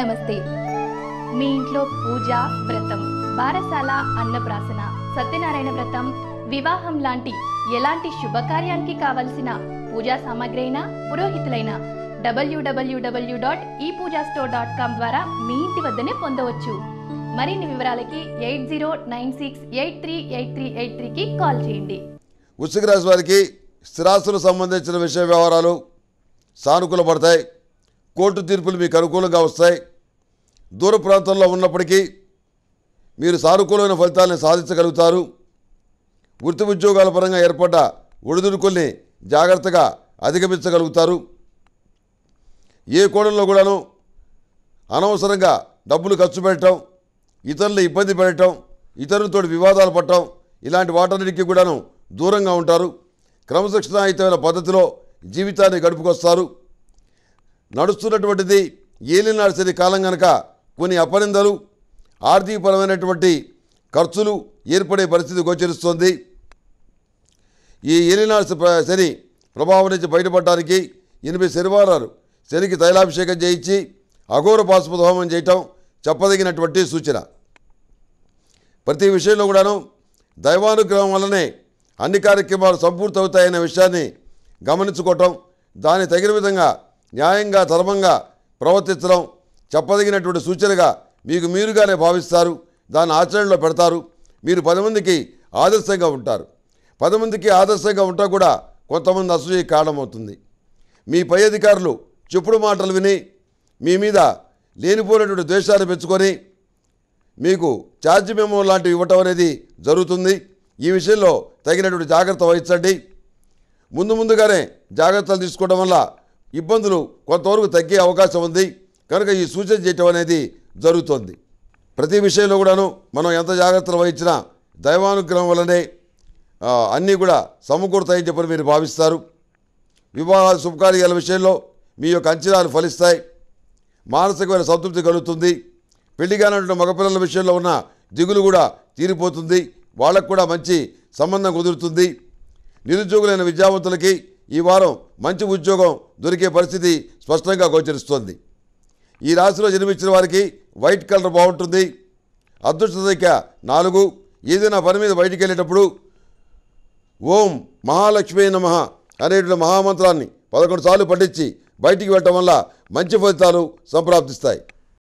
నమస్తే మీ ఇంట్లో పూజ వ్రతం బారసాల అన్నప్రాసన సత్యనారాయణ వ్రతం వివాహం లాంటి ఎలాంటి శుభకార్యానికి కావలసిన పూజా సామాగ్రి అయినా పురోహితులైన డబ్ల్యూడబ్ల్యూడబ్ల్యూ డాట్ ఈ పూజా స్టోర్ డాట్ కామ్ ద్వారా మీ ఇంటి వద్దనే పొందవచ్చు మరిన్ని వివరాలకి eight zero nine six eight three eight three eight త్రీకి కాల్ చేయండి వృషిక రాశి వారికి స్థిరాస్తులకు సంబంధించిన విషయ వ్యవహారాలు సానుకూల పడతాయి కోర్టు తీర్పులు మీకు అనుకూలంగా వస్తాయి దూర ప్రాంతంలో ఉన్నప్పటికీ మీరు సానుకూలమైన ఫలితాలను సాధించగలుగుతారు వృత్తి ఉద్యోగాల పరంగా ఏర్పడ్డ ఒడిదుడుకుల్ని జాగ్రత్తగా అధిగమించగలుగుతారు ఏ కోణంలో కూడాను అనవసరంగా డబ్బులు ఖర్చు పెట్టడం ఇతరులు ఇబ్బంది పెట్టడం ఇతరులతో వివాదాలు పట్టడం ఇలాంటి వాటన్నిటికీ కూడాను దూరంగా ఉంటారు క్రమశిక్షణాయుతమైన పద్ధతిలో జీవితాన్ని గడుపుకొస్తారు నడుస్తున్నటువంటిది ఏలి సరి కాలం కనుక కొన్ని అపనిందలు ఆర్థికపరమైనటువంటి ఖర్చులు ఏర్పడే పరిస్థితి గోచరిస్తోంది ఈ ఏలినాడు శని ప్రభావం నుంచి బయటపడటానికి ఎనిమిది శనివారాలు శనికి తైలాభిషేకం చేయించి అఘోర పాశుపత హోమం చేయటం చెప్పదగినటువంటి సూచన ప్రతి విషయంలో కూడాను దైవానుగ్రహం వల్లనే అన్ని కార్యక్రమాలు సంపూర్తి అవుతాయనే విషయాన్ని గమనించుకోవటం దాన్ని తగిన విధంగా న్యాయంగా ధర్మంగా ప్రవర్తించడం చెప్పదగినటువంటి సూచనగా మీకు మీరుగానే భావిస్తారు దాన్ని ఆచరణలో పెడతారు మీరు పది మందికి ఆదర్శంగా ఉంటారు పది మందికి ఆదర్శంగా ఉంటా కూడా కొంతమంది అసూయ కారణమవుతుంది మీ పై అధికారులు చెప్పుడు మాటలు విని మీ మీద లేనిపోయినటువంటి ద్వేషాలు పెంచుకొని మీకు ఛార్జ్ మెమో లాంటివి ఇవ్వటం అనేది జరుగుతుంది ఈ విషయంలో తగినటువంటి జాగ్రత్త వహించండి ముందు ముందుగానే జాగ్రత్తలు తీసుకోవడం వల్ల ఇబ్బందులు కొంతవరకు తగ్గే అవకాశం ఉంది కనుక ఈ సూచన చేయటం అనేది జరుగుతోంది ప్రతి విషయంలో కూడాను మనం ఎంత జాగ్రత్తలు వహించినా దైవానుగ్రహం వల్లనే అన్నీ కూడా సమకూరుతాయని చెప్పని మీరు భావిస్తారు వివాహాలు శుభకార్యాల విషయంలో మీ యొక్క అంచనాలు ఫలిస్తాయి మానసికమైన సంతృప్తి కలుగుతుంది పెళ్లిగానంటున్న మగపిల్లల విషయంలో ఉన్న దిగులు కూడా తీరిపోతుంది వాళ్ళకు కూడా మంచి సంబంధం కుదురుతుంది నిరుద్యోగులైన విద్యావంతులకి ఈ వారం మంచి ఉద్యోగం దొరికే పరిస్థితి స్పష్టంగా గోచరిస్తోంది ఈ రాశిలో జన్మించిన వారికి వైట్ కలర్ బాగుంటుంది అదృష్ట సంఖ్య నాలుగు ఏదైనా పని మీద బయటికి వెళ్ళేటప్పుడు ఓం మహాలక్ష్మీ నమ అనేటువంటి మహామంత్రాన్ని పదకొండు సార్లు పఠించి బయటికి వెళ్ళటం వల్ల మంచి ఫలితాలు సంప్రాప్తిస్తాయి